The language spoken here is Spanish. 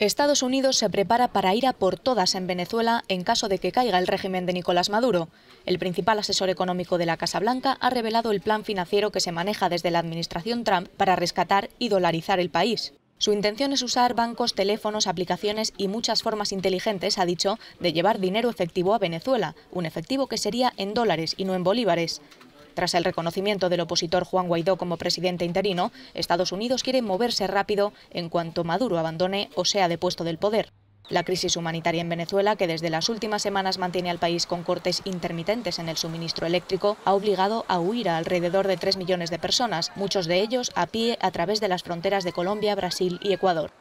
Estados Unidos se prepara para ir a por todas en Venezuela en caso de que caiga el régimen de Nicolás Maduro. El principal asesor económico de la Casa Blanca ha revelado el plan financiero que se maneja desde la administración Trump para rescatar y dolarizar el país. Su intención es usar bancos, teléfonos, aplicaciones y muchas formas inteligentes, ha dicho, de llevar dinero efectivo a Venezuela, un efectivo que sería en dólares y no en bolívares. Tras el reconocimiento del opositor Juan Guaidó como presidente interino, Estados Unidos quiere moverse rápido en cuanto Maduro abandone o sea depuesto del poder. La crisis humanitaria en Venezuela, que desde las últimas semanas mantiene al país con cortes intermitentes en el suministro eléctrico, ha obligado a huir a alrededor de 3 millones de personas, muchos de ellos a pie a través de las fronteras de Colombia, Brasil y Ecuador.